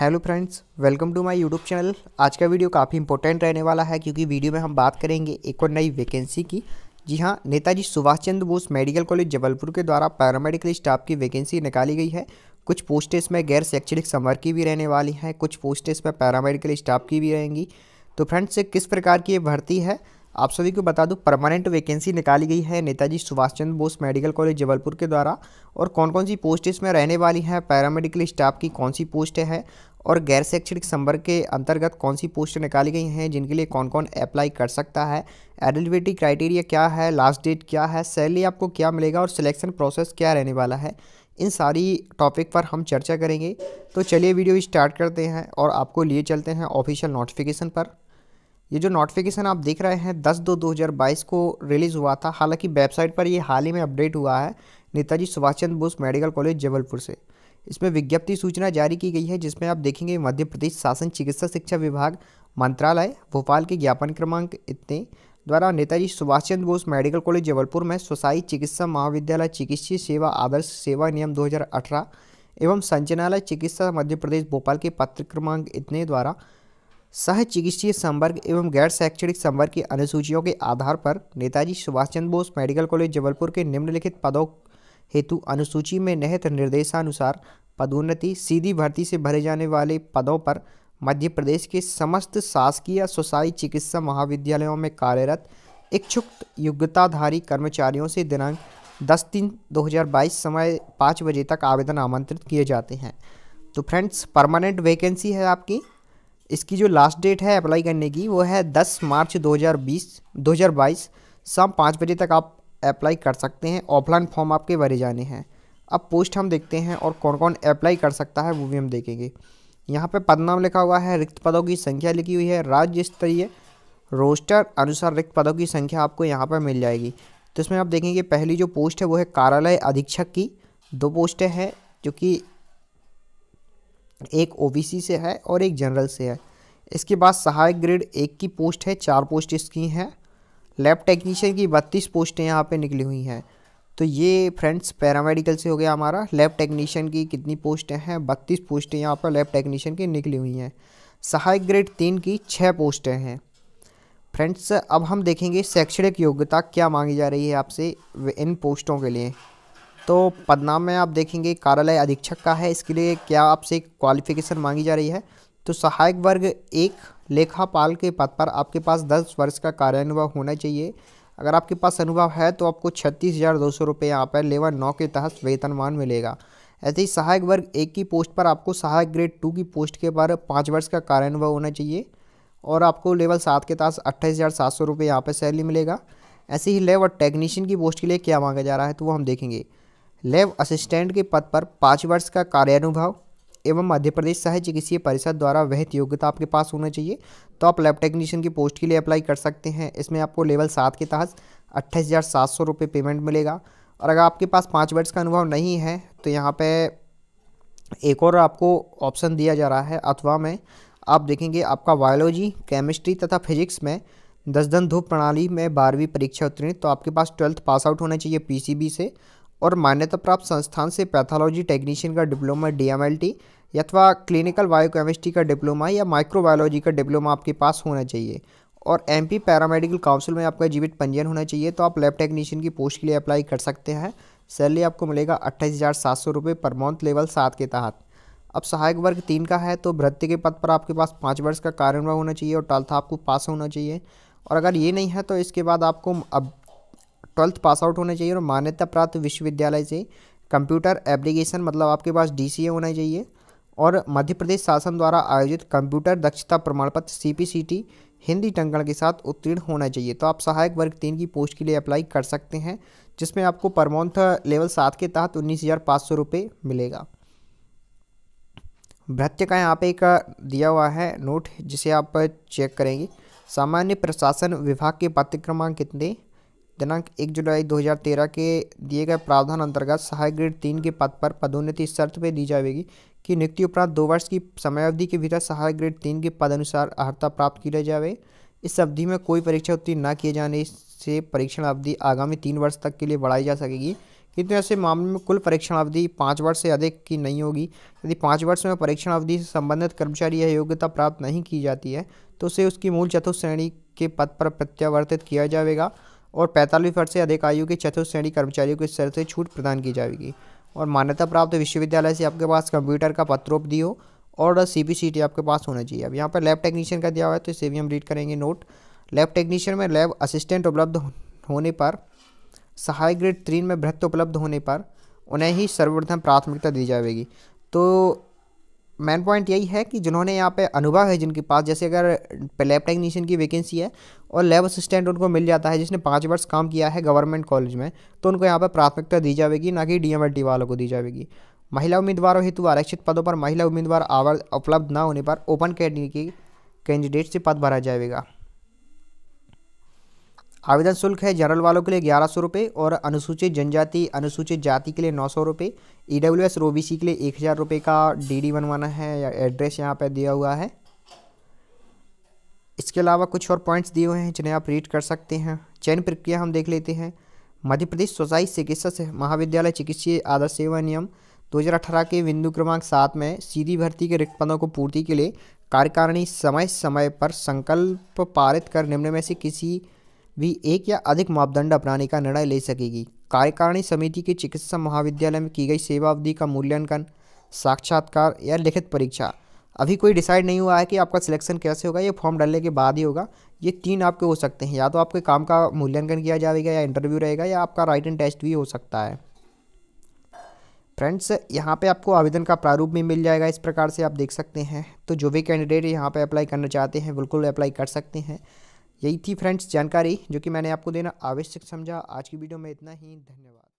hello friends welcome to my YouTube channel आज का video काफ़ी इंपॉर्टेंट रहने वाला है क्योंकि वीडियो में हम बात करेंगे एक और नई वैकेंसी की जी हाँ नेताजी सुभाष चंद्र बोस मेडिकल कॉलेज जबलपुर के द्वारा पैरामेडिकल स्टाफ की वैकेंसी निकाली गई है कुछ पोस्ट इसमें गैर शैक्षणिक समर की भी रहने वाली हैं कुछ पोस्ट इसमें पैरामेडिकल स्टाफ की भी रहेंगी तो फ्रेंड्स किस प्रकार की ये भर्ती है आप सभी को बता दूं परमानेंट वैकेंसी निकाली गई है नेताजी सुभाष चंद्र बोस मेडिकल कॉलेज जबलपुर के द्वारा और कौन कौन सी पोस्ट इसमें रहने वाली हैं पैरामेडिकल स्टाफ की कौन सी पोस्ट है और गैर शैक्षणिक संवर्ग के अंतर्गत कौन सी पोस्ट निकाली गई हैं जिनके लिए कौन कौन अप्लाई कर सकता है एलिजिबिलिटी क्राइटेरिया क्या है लास्ट डेट क्या है सैलरी आपको क्या मिलेगा और सिलेक्शन प्रोसेस क्या रहने वाला है इन सारी टॉपिक पर हम चर्चा करेंगे तो चलिए वीडियो स्टार्ट करते हैं और आपको लिए चलते हैं ऑफिशियल नोटिफिकेशन पर ये जो नोटिफिकेशन आप देख रहे हैं 10 दो 2022 को रिलीज़ हुआ था हालांकि वेबसाइट पर ये हाल ही में अपडेट हुआ है नेताजी सुभाष चंद्र बोस मेडिकल कॉलेज जबलपुर से इसमें विज्ञप्ति सूचना जारी की गई है जिसमें आप देखेंगे मध्य प्रदेश शासन चिकित्सा शिक्षा विभाग मंत्रालय भोपाल के ज्ञापन क्रमांक इतने द्वारा नेताजी सुभाष चंद्र बोस मेडिकल कॉलेज जबलपुर में स्वसाई चिकित्सा महाविद्यालय चिकित्सीय सेवा आदर्श सेवा नियम दो एवं संचनालय चिकित्सा मध्य प्रदेश भोपाल के पत्र क्रमांक इतने द्वारा सह चिकित्सीय संवर्ग एवं गैर शैक्षणिक संवर्ग की अनुसूचियों के आधार पर नेताजी सुभाष चंद्र बोस मेडिकल कॉलेज जबलपुर के निम्नलिखित पदों हेतु अनुसूची में निहित निर्देशानुसार पदोन्नति सीधी भर्ती से भरे जाने वाले पदों पर मध्य प्रदेश के समस्त शासकीय सोसाई चिकित्सा महाविद्यालयों में कार्यरत इच्छुक योग्यताधारी कर्मचारियों से दिनांक दस तीन बाईस समय पाँच बजे तक आवेदन आमंत्रित किए जाते हैं तो फ्रेंड्स परमानेंट वैकेंसी है आपकी इसकी जो लास्ट डेट है अप्लाई करने की वो है 10 मार्च 2020 2022 शाम पाँच बजे तक आप अप्लाई कर सकते हैं ऑफलाइन फॉर्म आपके भरे जाने हैं अब पोस्ट हम देखते हैं और कौन कौन अप्लाई कर सकता है वो भी हम देखेंगे यहाँ पे पद नाम लिखा हुआ है रिक्त पदों की संख्या लिखी हुई है राज्य स्तरीय रोस्टर अनुसार रिक्त पदों की संख्या आपको यहाँ पर मिल जाएगी तो इसमें आप देखेंगे पहली जो पोस्ट है वो है कार्यालय अधीक्षक की दो पोस्टें हैं जो कि एक ओबीसी से है और एक जनरल से है इसके बाद सहायक ग्रेड एक की पोस्ट है चार पोस्ट इसकी हैं लैब टेक्नीशियन की बत्तीस पोस्टें यहाँ पे निकली हुई हैं तो ये फ्रेंड्स पैरामेडिकल से हो गया हमारा लैब टेक्नीशियन की कितनी पोस्टें हैं बत्तीस पोस्टें यहाँ पर लैब टेक्नीशियन की निकली हुई हैं सहायक ग्रेड तीन की छः पोस्टें हैं फ्रेंड्स अब हम देखेंगे शैक्षणिक योग्यता क्या मांगी जा रही है आपसे इन पोस्टों के लिए तो पदनाम में आप देखेंगे कार्यालय अधीक्षक का है इसके लिए क्या आपसे क्वालिफिकेशन मांगी जा रही है तो सहायक वर्ग एक लेखापाल के पद पर आपके पास दस वर्ष का अनुभव होना चाहिए अगर आपके पास अनुभव है तो आपको छत्तीस हज़ार दो सौ रुपये यहाँ पर लेवल नौ के तहत वेतनमान मिलेगा ऐसे ही सहायक वर्ग एक की पोस्ट पर आपको सहायक ग्रेड टू की पोस्ट के पर पाँच वर्ष का अनुभव होना चाहिए और आपको लेवल सात के तहत अट्ठाईस हज़ार सात सौ रुपये यहाँ पर सैलरी मिलेगा ऐसे ही लेवल टेक्नीशियन की पोस्ट के लिए क्या मांगा जा रहा है तो वो हम देखेंगे लैब असिस्टेंट के पद पर पाँच वर्ष का अनुभव एवं मध्य प्रदेश सहाय चिकित्सीय परिषद द्वारा वहित योग्यता आपके पास होना चाहिए तो आप लैब टेक्नीशियन की पोस्ट के लिए अप्लाई कर सकते हैं इसमें आपको लेवल सात के तहत अट्ठाईस हज़ार सात सौ रुपये पेमेंट मिलेगा और अगर आपके पास पाँच वर्ष का अनुभव नहीं है तो यहाँ पर एक और आपको ऑप्शन दिया जा रहा है अथवा में आप देखेंगे आपका बायोलॉजी केमिस्ट्री तथा फिजिक्स में दस धन धूप प्रणाली में बारहवीं परीक्षा उत्तीर्ण तो आपके पास ट्वेल्थ पास आउट होना चाहिए पीसीबी से और मान्यता प्राप्त संस्थान से पैथोलॉजी टेक्नीशियन का डिप्लोमा डी अथवा क्लिनिकल बायोकेमिस्ट्री का डिप्लोमा या माइक्रोबायोलॉजी का डिप्लोमा आपके पास होना चाहिए और एमपी पैरामेडिकल काउंसिल में आपका जीवित पंजीयन होना चाहिए तो आप लैब टेक्नीशियन की पोस्ट के लिए अप्लाई कर सकते हैं सैलरी आपको मिलेगा अट्ठाईस हज़ार सात सौ रुपये पर मंथ लेवल सात के तहत अब सहायक वर्ग तीन का है तो भृत्य के पद पर आपके पास पाँच वर्ष का कार्यान्वय होना चाहिए और ट्वेल्थ आपको पास होना चाहिए और अगर ये नहीं है तो इसके बाद आपको अब ट्वेल्थ पास आउट होना चाहिए और मान्यता प्राप्त विश्वविद्यालय से कंप्यूटर एप्लीकेशन मतलब आपके पास डी होना चाहिए और मध्य प्रदेश शासन द्वारा आयोजित कंप्यूटर दक्षता प्रमाण पत्र सी हिंदी टंकण के साथ उत्तीर्ण होना चाहिए तो आप सहायक वर्ग तीन की पोस्ट के लिए अप्लाई कर सकते हैं जिसमें आपको पर मंथ लेवल सात के तहत उन्नीस हज़ार पाँच सौ रुपये मिलेगा भृत्य का यहाँ पे एक दिया हुआ है नोट जिसे आप चेक करेंगे सामान्य प्रशासन विभाग के पाठ्यक्रमांक कितने दिनांक एक जुलाई 2013 के दिए गए प्रावधान अंतर्गत सहायक ग्रेड तीन के पद पर पदोन्नति शर्त पर दी जाएगी कि नियुक्ति उपरांत दो वर्ष की समयावधि के भीतर सहायक ग्रेड तीन के पद अनुसार अर्हता प्राप्त की जाए इस अवधि में कोई परीक्षा उत्तीर्ण न किए जाने से परीक्षण अवधि आगामी तीन वर्ष तक के लिए बढ़ाई जा सकेगी किंतु ऐसे मामले में कुल परीक्षण अवधि पाँच वर्ष से अधिक की नहीं होगी यदि पाँच वर्ष में परीक्षण अवधि से संबंधित कर्मचारी यह योग्यता प्राप्त नहीं की जाती है तो उसे उसकी मूल चतुर्थ श्रेणी के पद पर प्रत्यावर्तित किया जाएगा और पैंतालीस वर्ष से अधिक आयु के चतुर्थ श्रेणी कर्मचारियों को इस शर्त से छूट प्रदान की जाएगी और मान्यता प्राप्त विश्वविद्यालय से आपके पास कंप्यूटर का दी हो और सी पी सी टी आपके पास होना चाहिए अब यहाँ पर लैब टेक्नीशियन का दिया हुआ है तो इसे भी हम रीड करेंगे नोट लैब टेक्नीशियन में लैब असिस्टेंट उपलब्ध होने पर सहायक ग्रेड तीन में भृत्य उपलब्ध होने पर उन्हें ही सर्वप्रथम प्राथमिकता दी जाएगी तो मेन पॉइंट यही है कि जिन्होंने यहाँ पे अनुभव है जिनके पास जैसे अगर लैब टेक्नीशियन की वैकेंसी है और लैब असिस्टेंट उनको मिल जाता है जिसने पाँच वर्ष काम किया है गवर्नमेंट कॉलेज में तो उनको यहाँ पर प्राथमिकता दी जाएगी ना कि डी वालों को दी जाएगी महिला उम्मीदवारों हेतु आरक्षित पदों पर महिला उम्मीदवार आवर उपलब्ध न होने पर ओपन कैटेगरी के कैंडिडेट से पद भरा जाएगा आवेदन शुल्क है जनरल वालों के लिए ग्यारह सौ रुपये और अनुसूचित जनजाति अनुसूचित जाति के लिए नौ सौ रुपये E W S O B C के लिए एक हज़ार रुपये का डी डी बनवाना है या एड्रेस यहाँ पर दिया हुआ है इसके अलावा कुछ और पॉइंट्स दिए हुए हैं जिन्हें आप रीड कर सकते हैं चयन प्रक्रिया हम देख लेते हैं मध्य प्रदेश सोसाई चिकित्सा महाविद्यालय चिकित्सीय आदर्श सेवा नियम अठारह के बिंदु क्रमांक सात में सीधी भर्ती के रिक्त पदों को पूर्ति के लिए कार्यकारिणी समय समय पर संकल्प पारित कर निम्न में से किसी भी एक या अधिक मापदंड अपनाने का निर्णय ले सकेगी कार्यकारिणी समिति की चिकित्सा महाविद्यालय में की गई सेवा अवधि का मूल्यांकन साक्षात्कार या लिखित परीक्षा अभी कोई डिसाइड नहीं हुआ है कि आपका सिलेक्शन कैसे होगा ये फॉर्म डालने के बाद ही होगा ये तीन आपके हो सकते हैं या तो आपके काम का मूल्यांकन किया जाएगा या इंटरव्यू रहेगा या आपका राइट एंड टेस्ट भी हो सकता है फ्रेंड्स यहाँ पे आपको आवेदन का प्रारूप भी मिल जाएगा इस प्रकार से आप देख सकते हैं तो जो भी कैंडिडेट यहाँ पे अप्लाई करना चाहते हैं बिल्कुल अप्लाई कर सकते हैं यही थी फ्रेंड्स जानकारी जो कि मैंने आपको देना आवश्यक समझा आज की वीडियो में इतना ही धन्यवाद